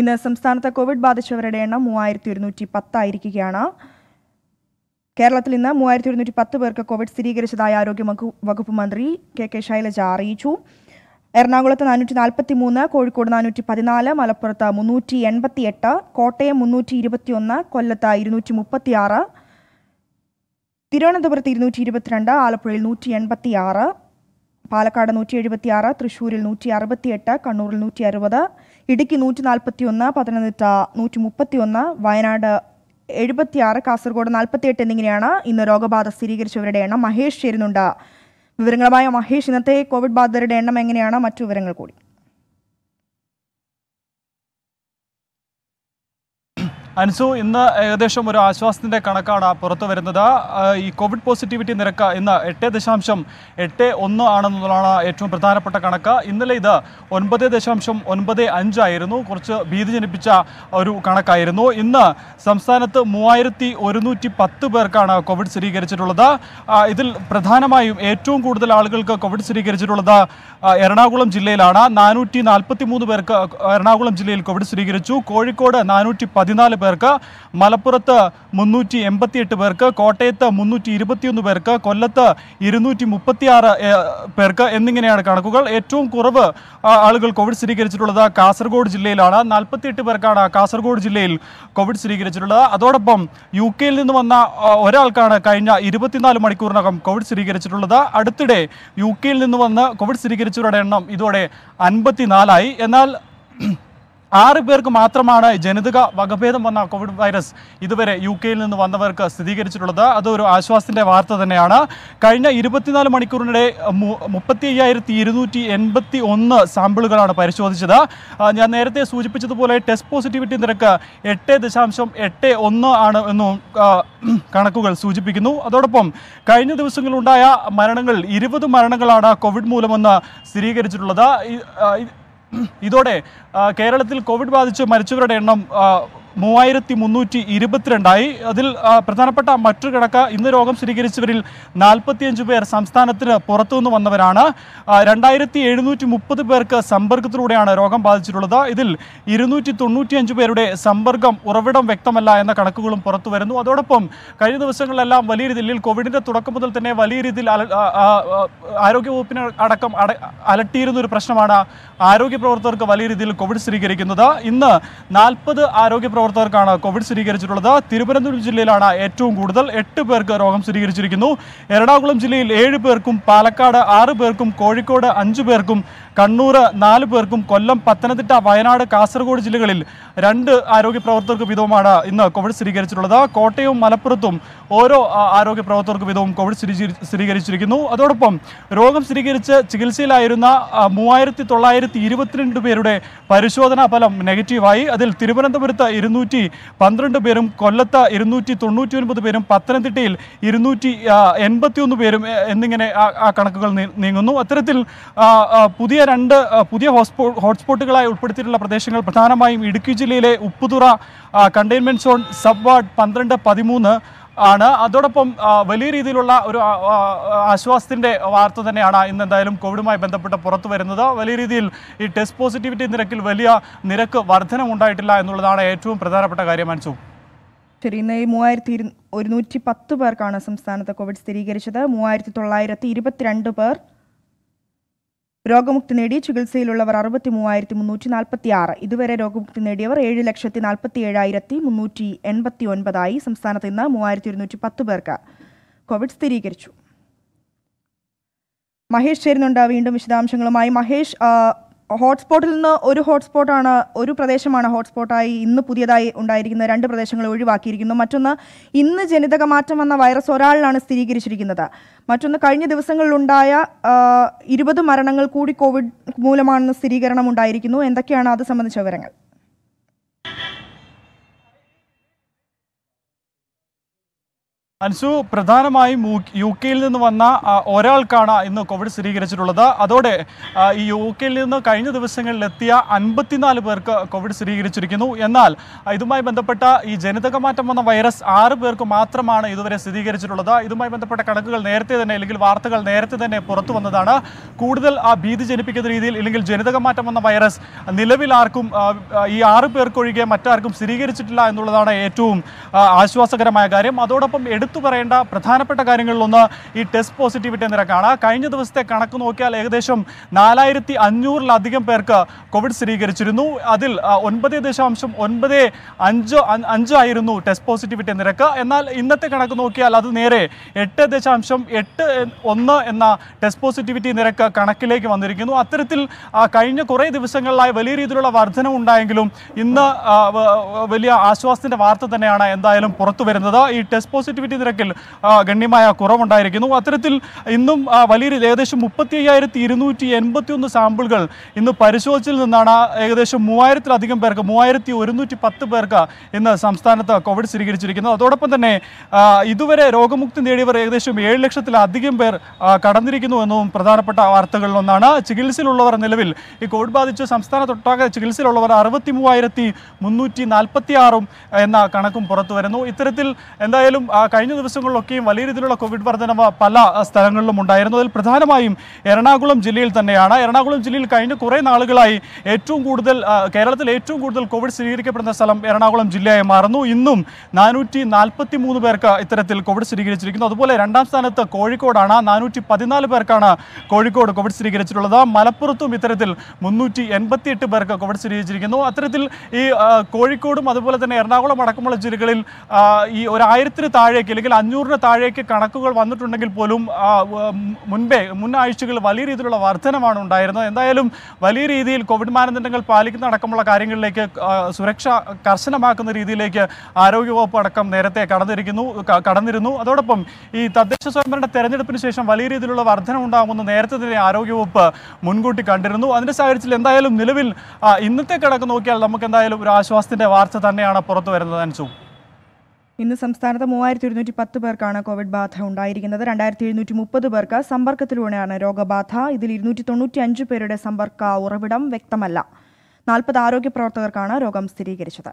ഇന്ന് സംസ്ഥാനത്ത് കോവിഡ് ബാധിച്ചവരുടെ എണ്ണം മൂവായിരത്തി ഒരുന്നൂറ്റി പത്തായിരിക്കുകയാണ് കേരളത്തിൽ ഇന്ന് മൂവായിരത്തി ഒരുന്നൂറ്റി പത്ത് പേർക്ക് കോവിഡ് സ്ഥിരീകരിച്ചതായി ആരോഗ്യ വകുപ്പ് മന്ത്രി കെ കെ ശൈലജ അറിയിച്ചു എറണാകുളത്ത് നാനൂറ്റി നാൽപ്പത്തി മൂന്ന് കോഴിക്കോട് നാനൂറ്റി പതിനാല് മലപ്പുറത്ത് മുന്നൂറ്റി എൺപത്തി എട്ട് കോട്ടയം മുന്നൂറ്റി ഇരുപത്തി ഒന്ന് കൊല്ലത്ത് ഇരുന്നൂറ്റി മുപ്പത്തി ആറ് തിരുവനന്തപുരത്ത് ഇരുന്നൂറ്റി ഇരുപത്തിരണ്ട് ആലപ്പുഴയിൽ നൂറ്റി എൺപത്തി ആറ് പാലക്കാട് നൂറ്റി എഴുപത്തി ആറ് തൃശ്ശൂരിൽ നൂറ്റി അറുപത്തി എട്ട് കണ്ണൂരിൽ നൂറ്റി അറുപത് ഇടുക്കി നൂറ്റി നാൽപ്പത്തി ഒന്ന് പത്തനംതിട്ട നൂറ്റി മുപ്പത്തി ഒന്ന് വയനാട് എഴുപത്തിയാറ് കാസർഗോഡ് നാൽപ്പത്തി എട്ട് എന്നിങ്ങനെയാണ് ഇന്ന് രോഗബാധ സ്ഥിരീകരിച്ചവരുടെ എണ്ണം മഹേഷ് ചേരുന്നുണ്ട് വിവരങ്ങളുമായ മഹേഷ് ഇന്നത്തെ കോവിഡ് ബാധിതരുടെ എണ്ണം എങ്ങനെയാണ് മറ്റു വിവരങ്ങൾ കൂടി അൻസു ഇന്ന് ഏകദേശം ഒരു ആശ്വാസത്തിൻ്റെ കണക്കാണ് പുറത്തു വരുന്നത് ഈ കോവിഡ് പോസിറ്റിവിറ്റി നിരക്ക് ഇന്ന് എട്ട് ദശാംശം എട്ട് ഒന്ന് ആണെന്നുള്ളതാണ് ഏറ്റവും പ്രധാനപ്പെട്ട കണക്ക് ഇന്നലെ ഇത് ഒൻപത് ദശാംശം ഒൻപത് അഞ്ചായിരുന്നു കുറച്ച് ഭീതി ജനിപ്പിച്ച ഒരു കണക്കായിരുന്നു ഇന്ന് സംസ്ഥാനത്ത് മൂവായിരത്തി ഒരുന്നൂറ്റി പത്ത് പേർക്കാണ് കോവിഡ് സ്ഥിരീകരിച്ചിട്ടുള്ളത് ഇതിൽ പ്രധാനമായും ഏറ്റവും കൂടുതൽ ആളുകൾക്ക് കോവിഡ് സ്ഥിരീകരിച്ചിട്ടുള്ളത് എറണാകുളം ജില്ലയിലാണ് നാനൂറ്റി നാൽപ്പത്തി മൂന്ന് പേർക്ക് എറണാകുളം ജില്ലയിൽ കോവിഡ് സ്ഥിരീകരിച്ചു കോഴിക്കോട് നാനൂറ്റി പതിനാല് പേർക്ക് മലപ്പുറത്ത് മുന്നൂറ്റി എൺപത്തിയെട്ട് പേർക്ക് കോട്ടയത്ത് മുന്നൂറ്റി ഇരുപത്തിയൊന്ന് പേർക്ക് കൊല്ലത്ത് ഇരുന്നൂറ്റി മുപ്പത്തിയാറ് പേർക്ക് എന്നിങ്ങനെയാണ് കണക്കുകൾ ഏറ്റവും കുറവ് ആളുകൾ കോവിഡ് സ്ഥിരീകരിച്ചിട്ടുള്ളത് കാസർഗോഡ് ജില്ലയിലാണ് നാൽപ്പത്തിയെട്ട് പേർക്കാണ് കാസർഗോഡ് ജില്ലയിൽ കോവിഡ് സ്ഥിരീകരിച്ചിട്ടുള്ളത് അതോടൊപ്പം യു കെയിൽ നിന്ന് വന്ന ഒരാൾക്കാണ് കഴിഞ്ഞ ഇരുപത്തിനാല് മണിക്കൂറിനകം കോവിഡ് സ്ഥിരീകരിച്ചിട്ടുള്ളത് അടുത്തിടെ യു കെയിൽ നിന്ന് വന്ന് കോവിഡ് സ്ഥിരീകരിച്ചവരുടെ എണ്ണം ഇതോടെ അൻപത്തിനാലായി എന്നാൽ ആറ് പേർക്ക് മാത്രമാണ് ജനിതക വകഭേദം വന്ന കോവിഡ് വൈറസ് ഇതുവരെ യു കെയിൽ നിന്ന് വന്നവർക്ക് സ്ഥിരീകരിച്ചിട്ടുള്ളത് അതൊരു ആശ്വാസത്തിൻ്റെ വാർത്ത തന്നെയാണ് കഴിഞ്ഞ ഇരുപത്തിനാല് മണിക്കൂറിനിടെ മുപ്പത്തി അയ്യായിരത്തി ഇരുന്നൂറ്റി എൺപത്തി ഒന്ന് സാമ്പിളുകളാണ് പരിശോധിച്ചത് ഞാൻ നേരത്തെ സൂചിപ്പിച്ചതുപോലെ ടെസ്റ്റ് പോസിറ്റിവിറ്റി നിരക്ക് എട്ട് ദശാംശം എട്ട് ഒന്ന് ആണ് എന്നും കണക്കുകൾ സൂചിപ്പിക്കുന്നു അതോടൊപ്പം കഴിഞ്ഞ ദിവസങ്ങളിലുണ്ടായ മരണങ്ങൾ ഇരുപത് മരണങ്ങളാണ് കോവിഡ് മൂലമെന്ന് സ്ഥിരീകരിച്ചിട്ടുള്ളത് ഇതോടെ കേരളത്തിൽ കോവിഡ് ബാധിച്ച് മരിച്ചവരുടെ എണ്ണം മൂവായിരത്തി മുന്നൂറ്റി ഇരുപത്തിരണ്ടായി അതിൽ പ്രധാനപ്പെട്ട മറ്റൊരു കിടക്ക ഇന്ന് രോഗം സ്ഥിരീകരിച്ചവരിൽ നാൽപ്പത്തിയഞ്ച് പേർ സംസ്ഥാനത്തിന് പുറത്തുനിന്ന് വന്നവരാണ് രണ്ടായിരത്തി എഴുന്നൂറ്റി മുപ്പത് പേർക്ക് സമ്പർക്കത്തിലൂടെയാണ് രോഗം ബാധിച്ചിട്ടുള്ളത് ഇതിൽ ഇരുന്നൂറ്റി തൊണ്ണൂറ്റിയഞ്ച് പേരുടെ സമ്പർക്കം ഉറവിടം വ്യക്തമല്ല എന്ന കണക്കുകളും പുറത്തു വരുന്നു അതോടൊപ്പം കഴിഞ്ഞ ദിവസങ്ങളിലെല്ലാം വലിയ രീതിയിൽ കോവിഡിൻ്റെ തുടക്കം മുതൽ തന്നെ വലിയ രീതിയിൽ ആരോഗ്യവകുപ്പിന് അടക്കം അലട്ടിയിരുന്ന ഒരു പ്രശ്നമാണ് ആരോഗ്യ പ്രവർത്തകർക്ക് വലിയ രീതിയിൽ കോവിഡ് സ്ഥിരീകരിക്കുന്നത് ഇന്ന് നാൽപ്പത് ആരോഗ്യ പ്രവർത്തകർ പ്രവർത്തകർക്കാണ് കോവിഡ് സ്ഥിരീകരിച്ചിട്ടുള്ളത് തിരുവനന്തപുരം ജില്ലയിലാണ് ഏറ്റവും കൂടുതൽ എട്ട് പേർക്ക് രോഗം സ്ഥിരീകരിച്ചിരിക്കുന്നു എറണാകുളം ജില്ലയിൽ ഏഴ് പേർക്കും പാലക്കാട് ആറ് പേർക്കും കോഴിക്കോട് അഞ്ച് പേർക്കും കണ്ണൂർ നാല് പേർക്കും കൊല്ലം പത്തനംതിട്ട വയനാട് കാസർഗോഡ് ജില്ലകളിൽ രണ്ട് ആരോഗ്യ പ്രവർത്തകർക്ക് വീതവുമാണ് ഇന്ന് കോവിഡ് സ്ഥിരീകരിച്ചിട്ടുള്ളത് കോട്ടയവും മലപ്പുറത്തും ഓരോ ആരോഗ്യ പ്രവർത്തകർക്ക് വീതവും കോവിഡ് സ്ഥിരീകരിച്ചിരിക്കുന്നു അതോടൊപ്പം രോഗം സ്ഥിരീകരിച്ച് ചികിത്സയിലായിരുന്ന മൂവായിരത്തി തൊള്ളായിരത്തി ഇരുപത്തിരണ്ട് പേരുടെ പരിശോധനാ ഫലം നെഗറ്റീവായി അതിൽ തിരുവനന്തപുരത്ത് ഇരു ഇരുന്നൂറ്റി പന്ത്രണ്ട് പേരും കൊല്ലത്ത് ഇരുന്നൂറ്റി തൊണ്ണൂറ്റി ഒൻപത് പേരും പത്തനംതിട്ടയിൽ ഇരുന്നൂറ്റി എൺപത്തിയൊന്ന് പേരും എന്നിങ്ങനെ ആ കണക്കുകൾ നീങ്ങുന്നു അത്തരത്തിൽ പുതിയ രണ്ട് പുതിയ ഹോട്ട്സ്പോട്ട് ഹോട്ട്സ്പോട്ടുകളായി ഉൾപ്പെടുത്തിയിട്ടുള്ള പ്രദേശങ്ങൾ പ്രധാനമായും ഇടുക്കി ജില്ലയിലെ Upputhara containment zone sub ward പന്ത്രണ്ട് പതിമൂന്ന് ആണ് അതോടൊപ്പം വലിയ രീതിയിലുള്ള ഒരു ആശ്വാസത്തിൻ്റെ വാർത്ത തന്നെയാണ് ഇന്ന് എന്തായാലും കോവിഡുമായി ബന്ധപ്പെട്ട് പുറത്തു വരുന്നത് വലിയ രീതിയിൽ ഈ ടെസ്റ്റ് പോസിറ്റിവിറ്റി നിരക്കിൽ വലിയ നിരക്ക് ഉണ്ടായിട്ടില്ല എന്നുള്ളതാണ് ഏറ്റവും പ്രധാനപ്പെട്ട കാര്യം മനസ്സു ശരി ഇന്ന് ഈ മൂവായിരത്തി ഇരു ഒരുന്നൂറ്റി പത്ത് പേർക്കാണ് സംസ്ഥാനത്ത് കോവിഡ് സ്ഥിരീകരിച്ചത് മൂവായിരത്തി തൊള്ളായിരത്തി ഇരുപത്തിരണ്ട് പേർ രോഗമുക്തി നേടി ചികിത്സയിലുള്ളവർ അറുപത്തി മൂവായിരത്തി മുന്നൂറ്റി നാൽപ്പത്തി ആറ് ഇതുവരെ രോഗമുക്തി നേടിയവർ ഏഴ് ലക്ഷത്തി നാൽപ്പത്തി ഏഴായിരത്തി മുന്നൂറ്റി എൺപത്തി ഒൻപതായി സംസ്ഥാനത്ത് ഇന്ന് മൂവായിരത്തി ഇരുന്നൂറ്റി പത്ത് പേർക്ക് കോവിഡ് സ്ഥിരീകരിച്ചു മഹേഷ് ചേരുന്നുണ്ട് വീണ്ടും വിശദാംശങ്ങളുമായി മഹേഷ് ഹോട്ട്സ്പോട്ടിൽ നിന്ന് ഒരു ഹോട്ട്സ്പോട്ടാണ് ഒരു പ്രദേശമാണ് ഹോട്ട്സ്പോട്ടായി ഇന്ന് പുതിയതായി ഉണ്ടായിരിക്കുന്ന രണ്ട് പ്രദേശങ്ങൾ ഒഴിവാക്കിയിരിക്കുന്നു മറ്റൊന്ന് ഇന്ന് ജനിതക മാറ്റം വന്ന വൈറസ് ഒരാളിലാണ് സ്ഥിരീകരിച്ചിരിക്കുന്നത് മറ്റൊന്ന് കഴിഞ്ഞ ദിവസങ്ങളിലുണ്ടായ ഇരുപത് മരണങ്ങൾ കൂടി കോവിഡ് മൂലമാണെന്ന് സ്ഥിരീകരണം ഉണ്ടായിരിക്കുന്നു എന്തൊക്കെയാണ് അത് സംബന്ധിച്ച വിവരങ്ങൾ അൻസു പ്രധാനമായും യു കെയിൽ നിന്ന് വന്ന ഒരാൾക്കാണ് ഇന്ന് കോവിഡ് സ്ഥിരീകരിച്ചിട്ടുള്ളത് അതോടെ ഈ യു കെയിൽ നിന്ന് കഴിഞ്ഞ ദിവസങ്ങളിൽ എത്തിയ അൻപത്തിനാല് പേർക്ക് കോവിഡ് സ്ഥിരീകരിച്ചിരിക്കുന്നു എന്നാൽ ഇതുമായി ബന്ധപ്പെട്ട ഈ ജനിതകമാറ്റം വന്ന വൈറസ് ആറ് പേർക്ക് മാത്രമാണ് ഇതുവരെ സ്ഥിരീകരിച്ചിട്ടുള്ളത് ഇതുമായി ബന്ധപ്പെട്ട കണക്കുകൾ നേരത്തെ തന്നെ അല്ലെങ്കിൽ വാർത്തകൾ നേരത്തെ തന്നെ പുറത്തു വന്നതാണ് കൂടുതൽ ആ ഭീതി ജനിപ്പിക്കുന്ന രീതിയിൽ അല്ലെങ്കിൽ ജനിതകമാറ്റം വന്ന വൈറസ് നിലവിൽ ആർക്കും ഈ ആറ് പേർക്കൊഴികെ മറ്റാർക്കും സ്ഥിരീകരിച്ചിട്ടില്ല എന്നുള്ളതാണ് ഏറ്റവും ആശ്വാസകരമായ കാര്യം അതോടൊപ്പം എടുത്തു എടുത്തു പറയേണ്ട പ്രധാനപ്പെട്ട കാര്യങ്ങളിലൊന്ന് ഈ ടെസ്റ്റ് പോസിറ്റിവിറ്റി നിരക്കാണ് കഴിഞ്ഞ ദിവസത്തെ കണക്ക് നോക്കിയാൽ ഏകദേശം നാലായിരത്തി അഞ്ഞൂറിലധികം പേർക്ക് കോവിഡ് സ്ഥിരീകരിച്ചിരുന്നു അതിൽ ഒൻപത് ദശാംശം ഒൻപത് അഞ്ച് ആയിരുന്നു ടെസ്റ്റ് പോസിറ്റിവിറ്റി നിരക്ക് എന്നാൽ ഇന്നത്തെ കണക്ക് നോക്കിയാൽ അത് നേരെ എട്ട് ദശാംശം എട്ട് ഒന്ന് എന്ന ടെസ്റ്റ് പോസിറ്റിവിറ്റി നിരക്ക് കണക്കിലേക്ക് വന്നിരിക്കുന്നു അത്തരത്തിൽ കഴിഞ്ഞ കുറേ ദിവസങ്ങളിലായി വലിയ രീതിയിലുള്ള വർധനം ഉണ്ടായെങ്കിലും ഇന്ന് വലിയ ആശ്വാസത്തിൻ്റെ വാർത്ത തന്നെയാണ് എന്തായാലും പുറത്തു വരുന്നത് ഈ ടെസ്റ്റ് പോസിറ്റിവിറ്റി നിരക്കിൽ ഗണ്യമായ കുറവുണ്ടായിരിക്കുന്നു അത്തരത്തിൽ ഇന്നും വലിയ ഏകദേശം മുപ്പത്തി അയ്യായിരത്തി ഇരുന്നൂറ്റി എൺപത്തി ഒന്ന് സാമ്പിളുകൾ ഇന്ന് പരിശോധിച്ചിൽ നിന്നാണ് ഏകദേശം മൂവായിരത്തിലധികം പേർക്ക് മൂവായിരത്തി ഒരുന്നൂറ്റി പത്ത് പേർക്ക് ഇന്ന് സംസ്ഥാനത്ത് കോവിഡ് സ്ഥിരീകരിച്ചിരിക്കുന്നത് അതോടൊപ്പം തന്നെ ഇതുവരെ രോഗമുക്തി നേടിയവർ ഏകദേശം ഏഴ് ലക്ഷത്തിലധികം പേർ കടന്നിരിക്കുന്നു എന്നും പ്രധാനപ്പെട്ട വാർത്തകളിലൊന്നാണ് ചികിത്സയിലുള്ളവർ നിലവിൽ ഈ കോവിഡ് ബാധിച്ച് സംസ്ഥാനത്തൊട്ടാകെ ചികിത്സയിലുള്ളവർ അറുപത്തി മൂവായിരത്തി മുന്നൂറ്റി നാൽപ്പത്തി ആറും എന്ന കണക്കും പുറത്തു വരുന്നു ഇത്തരത്തിൽ എന്തായാലും കഴിഞ്ഞ കഴിഞ്ഞ ദിവസങ്ങളിലൊക്കെയും വലിയ രീതിയിലുള്ള കോവിഡ് വർധന പല സ്ഥലങ്ങളിലും ഉണ്ടായിരുന്നു അതിൽ പ്രധാനമായും എറണാകുളം ജില്ലയിൽ തന്നെയാണ് എറണാകുളം ജില്ലയിൽ കഴിഞ്ഞ കുറേ നാളുകളായി ഏറ്റവും കൂടുതൽ കേരളത്തിൽ ഏറ്റവും കൂടുതൽ കോവിഡ് സ്ഥിരീകരിക്കപ്പെടുന്ന സ്ഥലം എറണാകുളം ജില്ലയായി മാറുന്നു ഇന്നും നാനൂറ്റി നാൽപ്പത്തി മൂന്ന് പേർക്ക് ഇത്തരത്തിൽ കോവിഡ് സ്ഥിരീകരിച്ചിരിക്കുന്നു അതുപോലെ രണ്ടാം സ്ഥാനത്ത് കോഴിക്കോടാണ് നാനൂറ്റി പതിനാല് പേർക്കാണ് കോഴിക്കോട് കോവിഡ് സ്ഥിരീകരിച്ചിട്ടുള്ളത് മലപ്പുറത്തും ഇത്തരത്തിൽ മുന്നൂറ്റി എൺപത്തിയെട്ട് പേർക്ക് കോവിഡ് സ്ഥിരീകരിച്ചിരിക്കുന്നു അത്തരത്തിൽ ഈ കോഴിക്കോടും അതുപോലെ തന്നെ എറണാകുളം അടക്കമുള്ള ജില്ലകളിൽ ഈ ഒരായിരത്തിന് താഴേക്ക് അല്ലെങ്കിൽ അഞ്ഞൂറിന് താഴേക്ക് കണക്കുകൾ വന്നിട്ടുണ്ടെങ്കിൽ പോലും മുൻപേ മുൻ ആഴ്ചകളിൽ വലിയ രീതിയിലുള്ള വർധനമാണ് ഉണ്ടായിരുന്നത് എന്തായാലും വലിയ രീതിയിൽ കോവിഡ് മാനദണ്ഡങ്ങൾ പാലിക്കുന്ന അടക്കമുള്ള കാര്യങ്ങളിലേക്ക് സുരക്ഷ കർശനമാക്കുന്ന രീതിയിലേക്ക് ആരോഗ്യവകുപ്പ് അടക്കം നേരത്തെ കടന്നിരിക്കുന്നു കടന്നിരുന്നു അതോടൊപ്പം ഈ തദ്ദേശ സ്വയംഭരണ തെരഞ്ഞെടുപ്പിന് ശേഷം വലിയ രീതിയിലുള്ള വർധന ഉണ്ടാകുമെന്ന് നേരത്തെ തന്നെ ആരോഗ്യവകുപ്പ് മുൻകൂട്ടി കണ്ടിരുന്നു അതിൻ്റെ സാഹചര്യത്തിൽ എന്തായാലും നിലവിൽ ഇന്നത്തെ കണക്ക് നോക്കിയാൽ നമുക്ക് എന്തായാലും ഒരു ആശ്വാസത്തിൻ്റെ വാർത്ത തന്നെയാണ് പുറത്തു വരുന്നത് അനുസരിച്ചു ഇന്ന് സംസ്ഥാനത്ത് മൂവായിരത്തി ഒരുന്നൂറ്റി പത്ത് പേർക്കാണ് കോവിഡ് ബാധ ഉണ്ടായിരിക്കുന്നത് രണ്ടായിരത്തി എഴുന്നൂറ്റി മുപ്പത് പേർക്ക് സമ്പർക്കത്തിലൂടെയാണ് രോഗബാധ ഇതിൽ ഇരുന്നൂറ്റി തൊണ്ണൂറ്റി അഞ്ച് പേരുടെ സമ്പർക്ക ഉറവിടം വ്യക്തമല്ല നാൽപ്പത് ആരോഗ്യ പ്രവർത്തകർക്കാണ് രോഗം സ്ഥിരീകരിച്ചത്